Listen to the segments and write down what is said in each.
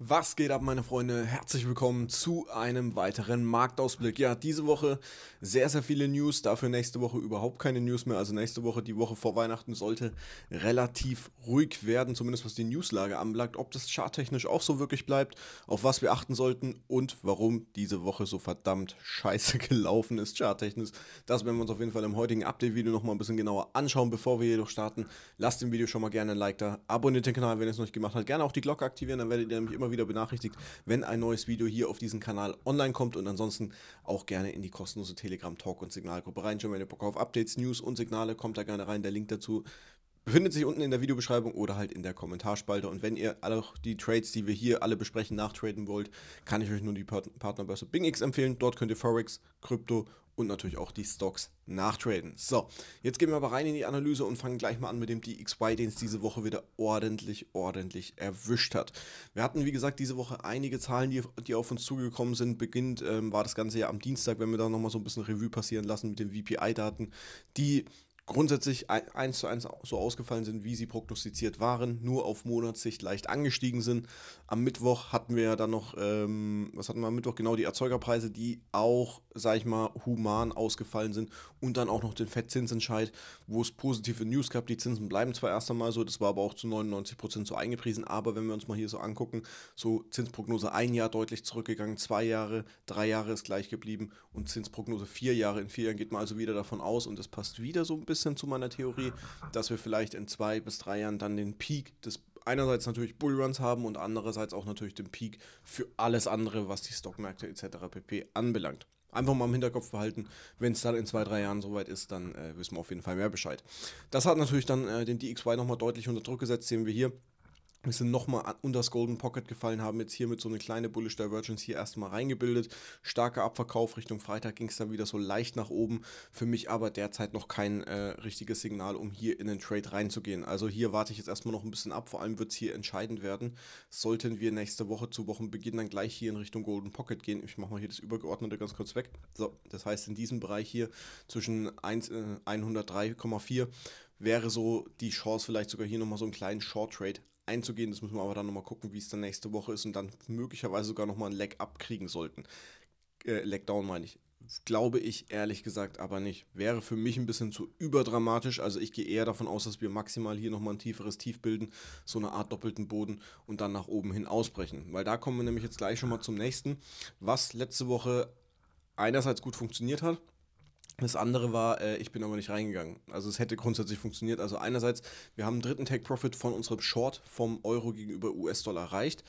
Was geht ab, meine Freunde? Herzlich willkommen zu einem weiteren Marktausblick. Ja, diese Woche sehr, sehr viele News, dafür nächste Woche überhaupt keine News mehr. Also nächste Woche, die Woche vor Weihnachten, sollte relativ ruhig werden, zumindest was die Newslage anbelangt. Ob das charttechnisch auch so wirklich bleibt, auf was wir achten sollten und warum diese Woche so verdammt scheiße gelaufen ist, charttechnisch. Das werden wir uns auf jeden Fall im heutigen Update-Video nochmal ein bisschen genauer anschauen. Bevor wir jedoch starten, lasst dem Video schon mal gerne ein Like da, abonniert den Kanal, wenn ihr es noch nicht gemacht habt. Gerne auch die Glocke aktivieren, dann werdet ihr nämlich immer immer wieder benachrichtigt, wenn ein neues Video hier auf diesem Kanal online kommt und ansonsten auch gerne in die kostenlose Telegram Talk und Signalgruppe reinschauen, wenn ihr Bock auf Updates, News und Signale kommt da gerne rein. Der Link dazu befindet sich unten in der Videobeschreibung oder halt in der Kommentarspalte. Und wenn ihr auch die Trades, die wir hier alle besprechen, nachtraden wollt, kann ich euch nur die Partnerbörse BingX empfehlen. Dort könnt ihr Forex, Krypto und natürlich auch die Stocks nachtraden. So, jetzt gehen wir aber rein in die Analyse und fangen gleich mal an mit dem DXY, den es diese Woche wieder ordentlich, ordentlich erwischt hat. Wir hatten, wie gesagt, diese Woche einige Zahlen, die, die auf uns zugekommen sind. Beginnt ähm, war das Ganze ja am Dienstag, wenn wir da nochmal so ein bisschen Revue passieren lassen mit den VPI-Daten, die grundsätzlich eins zu eins so ausgefallen sind, wie sie prognostiziert waren, nur auf Monatssicht leicht angestiegen sind. Am Mittwoch hatten wir ja dann noch, ähm, was hatten wir am Mittwoch genau, die Erzeugerpreise, die auch sag ich mal, human ausgefallen sind und dann auch noch den Fettzinsentscheid, wo es positive News gab. Die Zinsen bleiben zwar erst einmal so, das war aber auch zu 99% Prozent so eingepriesen, aber wenn wir uns mal hier so angucken, so Zinsprognose ein Jahr deutlich zurückgegangen, zwei Jahre, drei Jahre ist gleich geblieben und Zinsprognose vier Jahre. In vier Jahren geht man also wieder davon aus und das passt wieder so ein bisschen zu meiner Theorie, dass wir vielleicht in zwei bis drei Jahren dann den Peak des einerseits natürlich Bullruns haben und andererseits auch natürlich den Peak für alles andere, was die Stockmärkte etc. pp anbelangt. Einfach mal im Hinterkopf behalten. Wenn es dann in zwei, drei Jahren soweit ist, dann äh, wissen wir auf jeden Fall mehr Bescheid. Das hat natürlich dann äh, den DXY nochmal deutlich unter Druck gesetzt, sehen wir hier wir sind nochmal unter das Golden Pocket gefallen, haben jetzt hier mit so eine kleine Bullish Divergence hier erstmal reingebildet. Starker Abverkauf Richtung Freitag ging es dann wieder so leicht nach oben. Für mich aber derzeit noch kein äh, richtiges Signal, um hier in den Trade reinzugehen. Also hier warte ich jetzt erstmal noch ein bisschen ab. Vor allem wird es hier entscheidend werden. Sollten wir nächste Woche zu Wochenbeginn dann gleich hier in Richtung Golden Pocket gehen. Ich mache mal hier das Übergeordnete ganz kurz weg. So, das heißt in diesem Bereich hier zwischen 1, äh, 103,4 wäre so die Chance vielleicht sogar hier nochmal so einen kleinen Short Trade einzugehen. Das müssen wir aber dann nochmal gucken, wie es dann nächste Woche ist und dann möglicherweise sogar nochmal ein Leg kriegen sollten. Äh, Leg down meine ich. Glaube ich ehrlich gesagt aber nicht. Wäre für mich ein bisschen zu überdramatisch. Also ich gehe eher davon aus, dass wir maximal hier nochmal ein tieferes Tief bilden, so eine Art doppelten Boden und dann nach oben hin ausbrechen. Weil da kommen wir nämlich jetzt gleich schon mal zum nächsten, was letzte Woche einerseits gut funktioniert hat das andere war, äh, ich bin aber nicht reingegangen. Also es hätte grundsätzlich funktioniert. Also einerseits, wir haben einen dritten Take-Profit von unserem Short vom Euro gegenüber US-Dollar erreicht.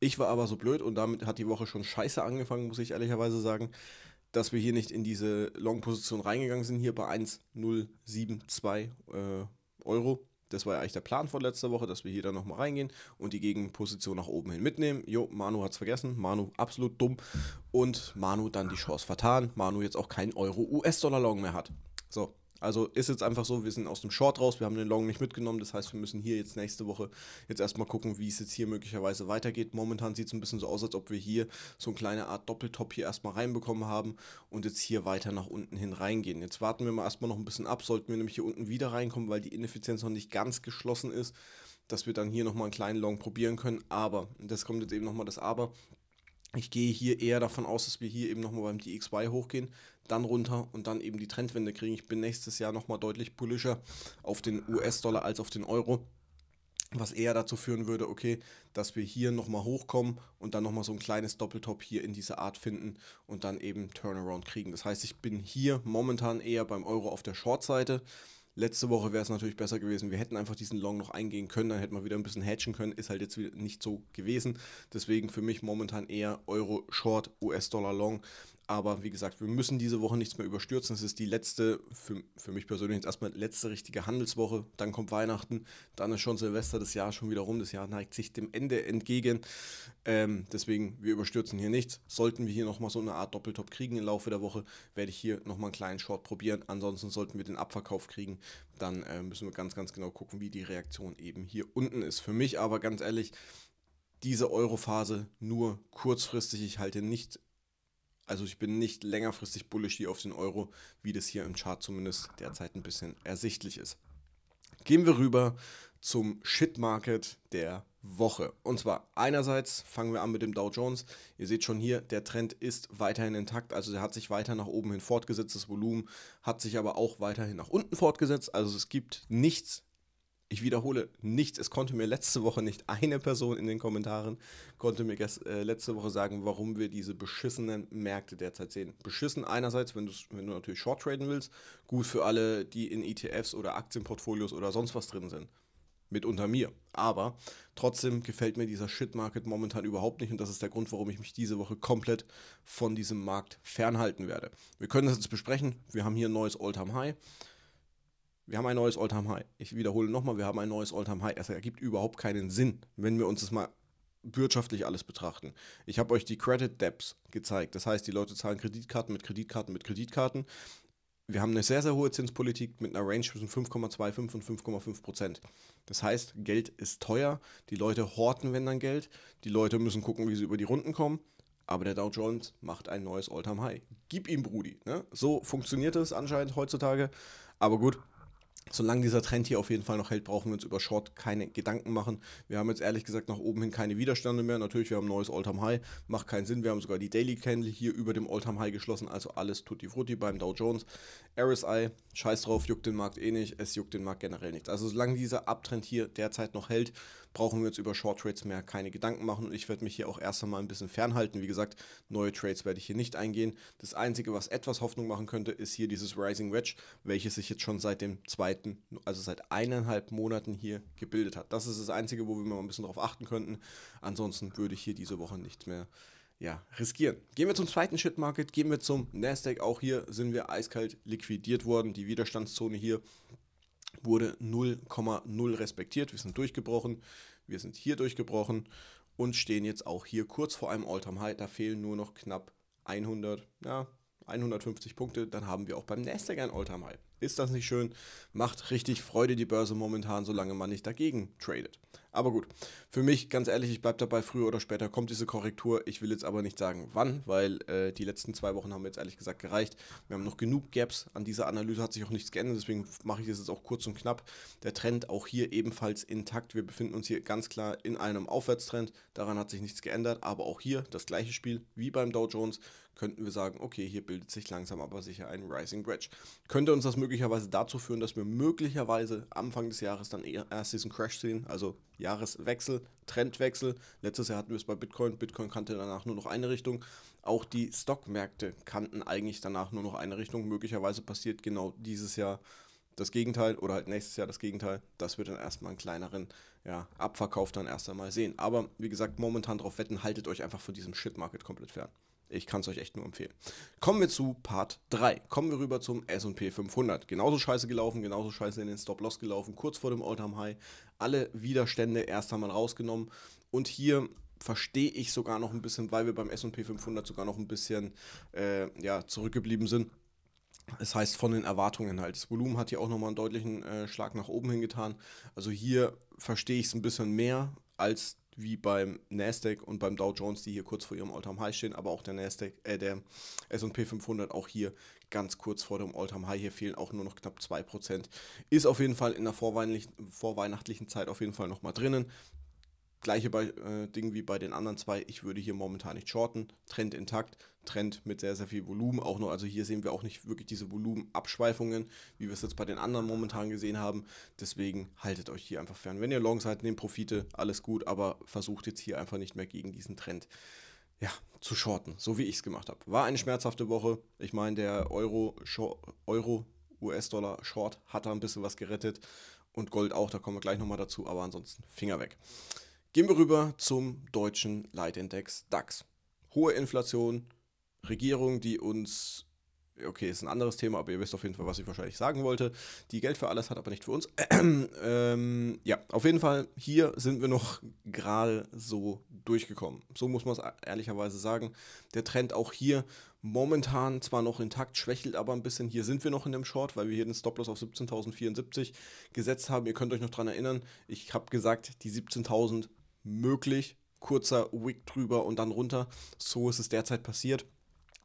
Ich war aber so blöd und damit hat die Woche schon scheiße angefangen, muss ich ehrlicherweise sagen, dass wir hier nicht in diese Long-Position reingegangen sind, hier bei 1,072 äh, Euro. Das war ja eigentlich der Plan von letzter Woche, dass wir hier dann nochmal reingehen und die Gegenposition nach oben hin mitnehmen. Jo, Manu hat es vergessen. Manu absolut dumm. Und Manu dann die Chance vertan. Manu jetzt auch keinen Euro-US-Dollar-Long mehr hat. So, also ist jetzt einfach so, wir sind aus dem Short raus, wir haben den Long nicht mitgenommen. Das heißt, wir müssen hier jetzt nächste Woche jetzt erstmal gucken, wie es jetzt hier möglicherweise weitergeht. Momentan sieht es ein bisschen so aus, als ob wir hier so eine kleine Art Doppeltop hier erstmal reinbekommen haben und jetzt hier weiter nach unten hin reingehen. Jetzt warten wir mal erstmal noch ein bisschen ab, sollten wir nämlich hier unten wieder reinkommen, weil die Ineffizienz noch nicht ganz geschlossen ist, dass wir dann hier nochmal einen kleinen Long probieren können. Aber, das kommt jetzt eben nochmal das Aber ich gehe hier eher davon aus, dass wir hier eben nochmal beim DXY hochgehen, dann runter und dann eben die Trendwende kriegen. Ich bin nächstes Jahr nochmal deutlich bullischer auf den US-Dollar als auf den Euro was eher dazu führen würde, okay, dass wir hier nochmal hochkommen und dann nochmal so ein kleines Doppeltop hier in dieser Art finden und dann eben Turnaround kriegen. Das heißt, ich bin hier momentan eher beim Euro auf der Short-Seite, Letzte Woche wäre es natürlich besser gewesen. Wir hätten einfach diesen Long noch eingehen können, dann hätten wir wieder ein bisschen hatchen können. Ist halt jetzt wieder nicht so gewesen. Deswegen für mich momentan eher Euro Short, US-Dollar Long. Aber wie gesagt, wir müssen diese Woche nichts mehr überstürzen. Es ist die letzte, für, für mich persönlich jetzt erstmal letzte richtige Handelswoche. Dann kommt Weihnachten, dann ist schon Silvester, das Jahr schon wieder rum. Das Jahr neigt sich dem Ende entgegen. Ähm, deswegen, wir überstürzen hier nichts. Sollten wir hier nochmal so eine Art Doppeltop kriegen im Laufe der Woche, werde ich hier nochmal einen kleinen Short probieren. Ansonsten sollten wir den Abverkauf kriegen. Dann äh, müssen wir ganz, ganz genau gucken, wie die Reaktion eben hier unten ist. Für mich aber ganz ehrlich, diese Euro-Phase nur kurzfristig. Ich halte nicht also ich bin nicht längerfristig bullish hier auf den Euro, wie das hier im Chart zumindest derzeit ein bisschen ersichtlich ist. Gehen wir rüber zum Shit Market der Woche. Und zwar einerseits fangen wir an mit dem Dow Jones. Ihr seht schon hier, der Trend ist weiterhin intakt, also der hat sich weiter nach oben hin fortgesetzt, das Volumen hat sich aber auch weiterhin nach unten fortgesetzt. Also es gibt nichts ich wiederhole nichts. Es konnte mir letzte Woche nicht eine Person in den Kommentaren, konnte mir äh, letzte Woche sagen, warum wir diese beschissenen Märkte derzeit sehen. Beschissen einerseits, wenn, wenn du natürlich short traden willst, gut für alle, die in ETFs oder Aktienportfolios oder sonst was drin sind Mitunter mir. Aber trotzdem gefällt mir dieser Shit-Market momentan überhaupt nicht und das ist der Grund, warum ich mich diese Woche komplett von diesem Markt fernhalten werde. Wir können das jetzt besprechen. Wir haben hier ein neues All-Time-High. Wir haben ein neues all time High. Ich wiederhole nochmal, wir haben ein neues all time High. Es ergibt überhaupt keinen Sinn, wenn wir uns das mal wirtschaftlich alles betrachten. Ich habe euch die Credit Debts gezeigt. Das heißt, die Leute zahlen Kreditkarten mit Kreditkarten mit Kreditkarten. Wir haben eine sehr, sehr hohe Zinspolitik mit einer Range zwischen 5,25 und 5,5 Prozent. Das heißt, Geld ist teuer. Die Leute horten, wenn dann Geld. Die Leute müssen gucken, wie sie über die Runden kommen. Aber der Dow Jones macht ein neues all time high Gib ihm, Brudi. Ne? So funktioniert es anscheinend heutzutage. Aber gut, Solange dieser Trend hier auf jeden Fall noch hält, brauchen wir uns über Short keine Gedanken machen. Wir haben jetzt ehrlich gesagt nach oben hin keine Widerstände mehr. Natürlich, wir haben ein neues all time High, macht keinen Sinn. Wir haben sogar die Daily Candle hier über dem all time High geschlossen, also alles tutti frutti beim Dow Jones. RSI, scheiß drauf, juckt den Markt eh nicht, es juckt den Markt generell nichts. Also solange dieser Abtrend hier derzeit noch hält, brauchen wir uns über Short Trades mehr keine Gedanken machen. Und ich werde mich hier auch erst einmal ein bisschen fernhalten. Wie gesagt, neue Trades werde ich hier nicht eingehen. Das Einzige, was etwas Hoffnung machen könnte, ist hier dieses Rising Wedge, welches sich jetzt schon seit dem zweiten, also seit eineinhalb Monaten hier gebildet hat. Das ist das Einzige, wo wir mal ein bisschen darauf achten könnten. Ansonsten würde ich hier diese Woche nichts mehr ja, riskieren. Gehen wir zum zweiten Shit Market, gehen wir zum Nasdaq. Auch hier sind wir eiskalt liquidiert worden. Die Widerstandszone hier wurde 0,0 respektiert. Wir sind durchgebrochen, wir sind hier durchgebrochen und stehen jetzt auch hier kurz vor einem all time High. Da fehlen nur noch knapp 100, ja, 150 Punkte, dann haben wir auch beim Nasdaq ein all time High. Ist das nicht schön? Macht richtig Freude die Börse momentan, solange man nicht dagegen tradet. Aber gut, für mich ganz ehrlich, ich bleibe dabei, früher oder später kommt diese Korrektur. Ich will jetzt aber nicht sagen, wann, weil äh, die letzten zwei Wochen haben jetzt ehrlich gesagt gereicht. Wir haben noch genug Gaps. An dieser Analyse hat sich auch nichts geändert, deswegen mache ich das jetzt auch kurz und knapp. Der Trend auch hier ebenfalls intakt. Wir befinden uns hier ganz klar in einem Aufwärtstrend. Daran hat sich nichts geändert, aber auch hier das gleiche Spiel wie beim Dow Jones könnten wir sagen, okay, hier bildet sich langsam aber sicher ein Rising Bridge. Könnte uns das möglicherweise dazu führen, dass wir möglicherweise Anfang des Jahres dann erst diesen Crash sehen, also Jahreswechsel, Trendwechsel. Letztes Jahr hatten wir es bei Bitcoin. Bitcoin kannte danach nur noch eine Richtung. Auch die Stockmärkte kannten eigentlich danach nur noch eine Richtung. Möglicherweise passiert genau dieses Jahr das Gegenteil oder halt nächstes Jahr das Gegenteil. Das wird dann erstmal einen kleineren ja, Abverkauf dann erst einmal sehen. Aber wie gesagt, momentan darauf wetten, haltet euch einfach von diesem Shit-Market komplett fern. Ich kann es euch echt nur empfehlen. Kommen wir zu Part 3. Kommen wir rüber zum S&P 500. Genauso scheiße gelaufen, genauso scheiße in den Stop-Loss gelaufen, kurz vor dem All-Time-High. Alle Widerstände erst einmal rausgenommen. Und hier verstehe ich sogar noch ein bisschen, weil wir beim S&P 500 sogar noch ein bisschen äh, ja, zurückgeblieben sind. Das heißt von den Erwartungen halt. Das Volumen hat hier auch nochmal einen deutlichen äh, Schlag nach oben hingetan. Also hier verstehe ich es ein bisschen mehr als wie beim Nasdaq und beim Dow Jones, die hier kurz vor ihrem All-Time High stehen, aber auch der Nasdaq, äh, der S&P 500 auch hier ganz kurz vor dem All-Time High. Hier fehlen auch nur noch knapp 2%. Ist auf jeden Fall in der vorweihnachtlichen, Zeit auf jeden Fall nochmal drinnen. Gleiche bei, äh, Ding wie bei den anderen zwei. Ich würde hier momentan nicht shorten. Trend intakt. Trend mit sehr, sehr viel Volumen auch noch. Also hier sehen wir auch nicht wirklich diese Volumenabschweifungen, wie wir es jetzt bei den anderen momentan gesehen haben. Deswegen haltet euch hier einfach fern. Wenn ihr Longs seid, nehmt Profite, alles gut, aber versucht jetzt hier einfach nicht mehr gegen diesen Trend ja, zu shorten, so wie ich es gemacht habe. War eine schmerzhafte Woche. Ich meine, der Euro, Euro US-Dollar Short hat da ein bisschen was gerettet und Gold auch, da kommen wir gleich nochmal dazu, aber ansonsten Finger weg. Gehen wir rüber zum deutschen Leitindex DAX. Hohe Inflation, Regierung, die uns, okay, ist ein anderes Thema, aber ihr wisst auf jeden Fall, was ich wahrscheinlich sagen wollte, die Geld für alles hat, aber nicht für uns. ähm, ja, auf jeden Fall, hier sind wir noch gerade so durchgekommen. So muss man es ehrlicherweise sagen. Der Trend auch hier momentan zwar noch intakt, schwächelt aber ein bisschen. Hier sind wir noch in dem Short, weil wir hier den Stop-Loss auf 17.074 gesetzt haben. Ihr könnt euch noch dran erinnern, ich habe gesagt, die 17.000 möglich, kurzer Wick drüber und dann runter. So ist es derzeit passiert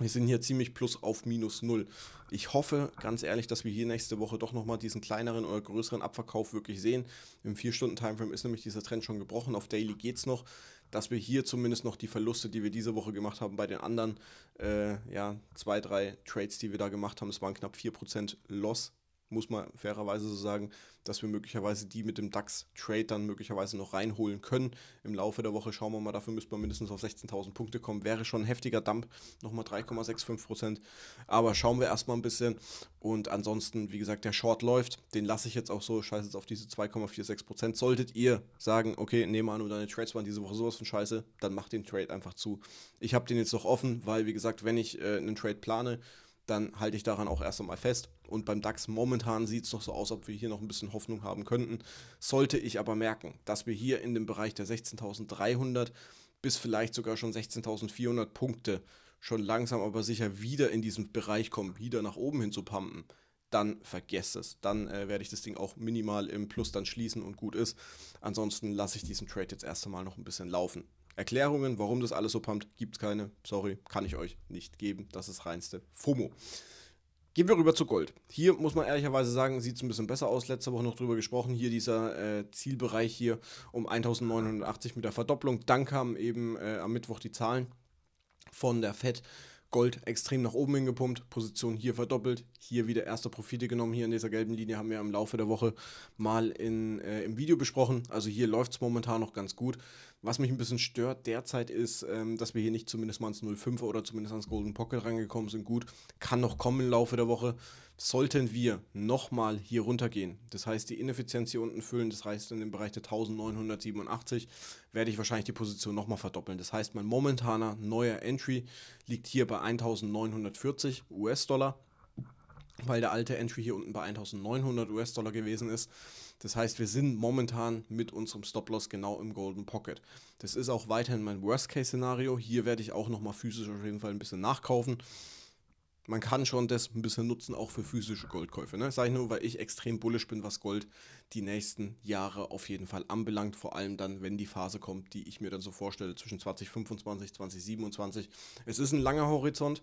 wir sind hier ziemlich plus auf minus null. Ich hoffe ganz ehrlich, dass wir hier nächste Woche doch nochmal diesen kleineren oder größeren Abverkauf wirklich sehen. Im 4-Stunden-Timeframe ist nämlich dieser Trend schon gebrochen. Auf Daily geht es noch. Dass wir hier zumindest noch die Verluste, die wir diese Woche gemacht haben, bei den anderen äh, ja, zwei, drei Trades, die wir da gemacht haben, es waren knapp 4% Loss muss man fairerweise so sagen, dass wir möglicherweise die mit dem DAX-Trade dann möglicherweise noch reinholen können. Im Laufe der Woche schauen wir mal, dafür müsste man mindestens auf 16.000 Punkte kommen. Wäre schon ein heftiger Dump, nochmal 3,65 Aber schauen wir erstmal ein bisschen. Und ansonsten, wie gesagt, der Short läuft. Den lasse ich jetzt auch so, scheiße jetzt auf diese 2,46 Solltet ihr sagen, okay, nehme an, deine Trades waren diese Woche sowas von scheiße, dann macht den Trade einfach zu. Ich habe den jetzt noch offen, weil, wie gesagt, wenn ich äh, einen Trade plane, dann halte ich daran auch erst einmal fest und beim DAX momentan sieht es noch so aus, ob wir hier noch ein bisschen Hoffnung haben könnten. Sollte ich aber merken, dass wir hier in dem Bereich der 16.300 bis vielleicht sogar schon 16.400 Punkte schon langsam aber sicher wieder in diesem Bereich kommen, wieder nach oben hin zu pumpen, dann vergesst es. Dann äh, werde ich das Ding auch minimal im Plus dann schließen und gut ist. Ansonsten lasse ich diesen Trade jetzt erst einmal noch ein bisschen laufen. Erklärungen, warum das alles so pumpt, gibt es keine. Sorry, kann ich euch nicht geben. Das ist reinste FOMO. Gehen wir rüber zu Gold. Hier muss man ehrlicherweise sagen, sieht es ein bisschen besser aus. Letzte Woche noch drüber gesprochen. Hier dieser äh, Zielbereich hier um 1980 mit der Verdopplung. Dann kamen eben äh, am Mittwoch die Zahlen von der FED Gold extrem nach oben hingepumpt, Position hier verdoppelt, hier wieder erste Profite genommen. Hier in dieser gelben Linie haben wir im Laufe der Woche mal in, äh, im Video besprochen. Also hier läuft es momentan noch ganz gut. Was mich ein bisschen stört derzeit ist, ähm, dass wir hier nicht zumindest mal ans 05er oder zumindest ans Golden Pocket reingekommen sind. Gut, kann noch kommen im Laufe der Woche sollten wir nochmal hier runtergehen, das heißt die Ineffizienz hier unten füllen, das heißt in dem Bereich der 1987 werde ich wahrscheinlich die Position nochmal verdoppeln. Das heißt, mein momentaner neuer Entry liegt hier bei 1940 US-Dollar, weil der alte Entry hier unten bei 1900 US-Dollar gewesen ist. Das heißt, wir sind momentan mit unserem Stop-Loss genau im Golden Pocket. Das ist auch weiterhin mein Worst-Case-Szenario. Hier werde ich auch nochmal physisch auf jeden Fall ein bisschen nachkaufen man kann schon das ein bisschen nutzen, auch für physische Goldkäufe. Ne? Sage ich nur, weil ich extrem bullisch bin, was Gold die nächsten Jahre auf jeden Fall anbelangt. Vor allem dann, wenn die Phase kommt, die ich mir dann so vorstelle, zwischen 2025, 2027. Es ist ein langer Horizont,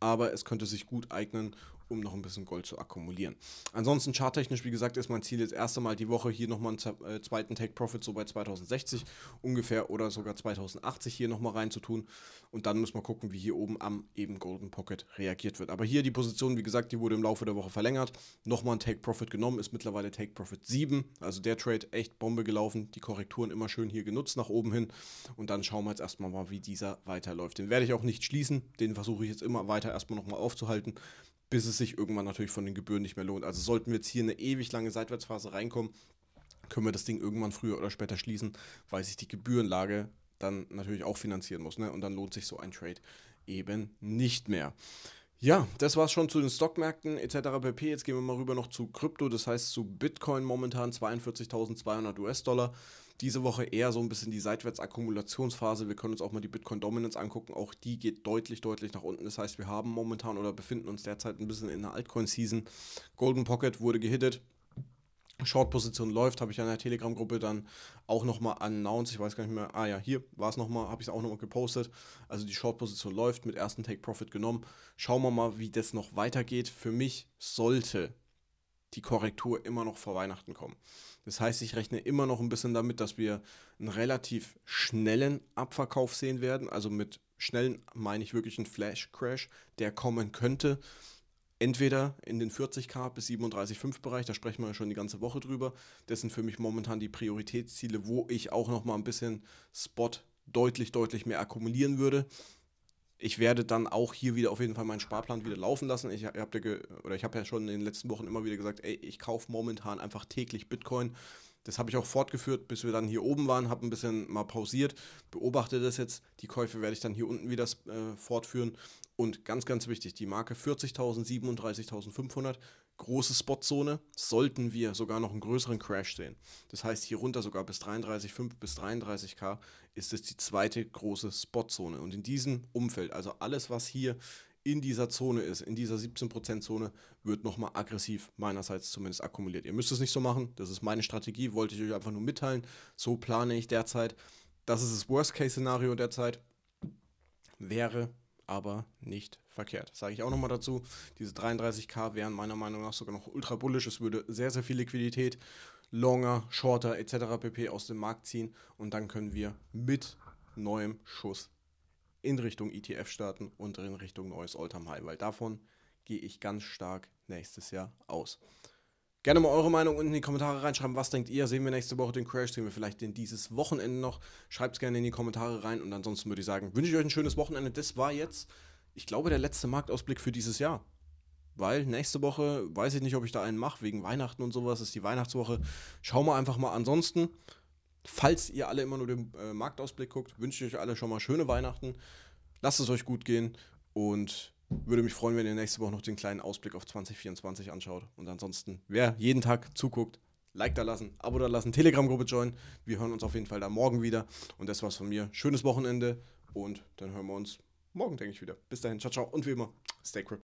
aber es könnte sich gut eignen, um noch ein bisschen Gold zu akkumulieren. Ansonsten charttechnisch, wie gesagt, ist mein Ziel jetzt erst einmal die Woche hier nochmal einen äh, zweiten Take Profit so bei 2060 ungefähr oder sogar 2080 hier nochmal reinzutun. Und dann müssen wir gucken, wie hier oben am eben Golden Pocket reagiert wird. Aber hier die Position, wie gesagt, die wurde im Laufe der Woche verlängert. Nochmal ein Take Profit genommen, ist mittlerweile Take Profit 7. Also der Trade echt Bombe gelaufen. Die Korrekturen immer schön hier genutzt nach oben hin. Und dann schauen wir jetzt erstmal mal, wie dieser weiterläuft. Den werde ich auch nicht schließen. Den versuche ich jetzt immer weiter erstmal nochmal aufzuhalten bis es sich irgendwann natürlich von den Gebühren nicht mehr lohnt. Also sollten wir jetzt hier eine ewig lange Seitwärtsphase reinkommen, können wir das Ding irgendwann früher oder später schließen, weil sich die Gebührenlage dann natürlich auch finanzieren muss. Ne? Und dann lohnt sich so ein Trade eben nicht mehr. Ja, das war's schon zu den Stockmärkten etc. pp. Jetzt gehen wir mal rüber noch zu Krypto, das heißt zu Bitcoin momentan 42.200 US-Dollar. Diese Woche eher so ein bisschen die Seitwärtsakkumulationsphase. Wir können uns auch mal die Bitcoin-Dominance angucken. Auch die geht deutlich, deutlich nach unten. Das heißt, wir haben momentan oder befinden uns derzeit ein bisschen in der Altcoin-Season. Golden Pocket wurde gehittet. Short-Position läuft, habe ich in der Telegram-Gruppe dann auch nochmal announced. Ich weiß gar nicht mehr. Ah ja, hier war es nochmal, habe ich es auch nochmal gepostet. Also die Short-Position läuft, mit ersten Take-Profit genommen. Schauen wir mal, wie das noch weitergeht. Für mich sollte die Korrektur immer noch vor Weihnachten kommen. Das heißt, ich rechne immer noch ein bisschen damit, dass wir einen relativ schnellen Abverkauf sehen werden. Also mit schnellen meine ich wirklich einen Flash-Crash, der kommen könnte. Entweder in den 40k bis 37,5 Bereich, da sprechen wir ja schon die ganze Woche drüber. Das sind für mich momentan die Prioritätsziele, wo ich auch nochmal ein bisschen Spot deutlich, deutlich mehr akkumulieren würde ich werde dann auch hier wieder auf jeden Fall meinen Sparplan wieder laufen lassen. Ich habe ja, hab ja schon in den letzten Wochen immer wieder gesagt, ey, ich kaufe momentan einfach täglich Bitcoin. Das habe ich auch fortgeführt, bis wir dann hier oben waren, habe ein bisschen mal pausiert, beobachte das jetzt. Die Käufe werde ich dann hier unten wieder äh, fortführen und ganz, ganz wichtig, die Marke 40.000, 37.500, große Spotzone, sollten wir sogar noch einen größeren Crash sehen. Das heißt, hier runter sogar bis 33,5 bis 33k ist es die zweite große Spotzone. Und in diesem Umfeld, also alles, was hier in dieser Zone ist, in dieser 17%-Zone, wird nochmal aggressiv meinerseits zumindest akkumuliert. Ihr müsst es nicht so machen, das ist meine Strategie, wollte ich euch einfach nur mitteilen. So plane ich derzeit. Das ist das Worst-Case-Szenario derzeit. Wäre aber nicht verkehrt. Sage ich auch nochmal dazu. Diese 33k wären meiner Meinung nach sogar noch ultra bullish. Es würde sehr, sehr viel Liquidität, Longer, Shorter etc. pp. aus dem Markt ziehen und dann können wir mit neuem Schuss in Richtung ETF starten und in Richtung neues Alltime High, weil davon gehe ich ganz stark nächstes Jahr aus. Gerne mal eure Meinung unten in die Kommentare reinschreiben. Was denkt ihr? Sehen wir nächste Woche den Crash? Sehen wir vielleicht den dieses Wochenende noch? Schreibt es gerne in die Kommentare rein. Und ansonsten würde ich sagen, wünsche ich euch ein schönes Wochenende. Das war jetzt, ich glaube, der letzte Marktausblick für dieses Jahr. Weil nächste Woche weiß ich nicht, ob ich da einen mache, wegen Weihnachten und sowas. Ist die Weihnachtswoche. Schauen wir einfach mal. Ansonsten, falls ihr alle immer nur den äh, Marktausblick guckt, wünsche ich euch alle schon mal schöne Weihnachten. Lasst es euch gut gehen und würde mich freuen, wenn ihr nächste Woche noch den kleinen Ausblick auf 2024 anschaut. Und ansonsten, wer jeden Tag zuguckt, Like da lassen, Abo da lassen, Telegram-Gruppe joinen. Wir hören uns auf jeden Fall da morgen wieder. Und das war's von mir. Schönes Wochenende und dann hören wir uns morgen, denke ich, wieder. Bis dahin, ciao, ciao und wie immer, stay crip.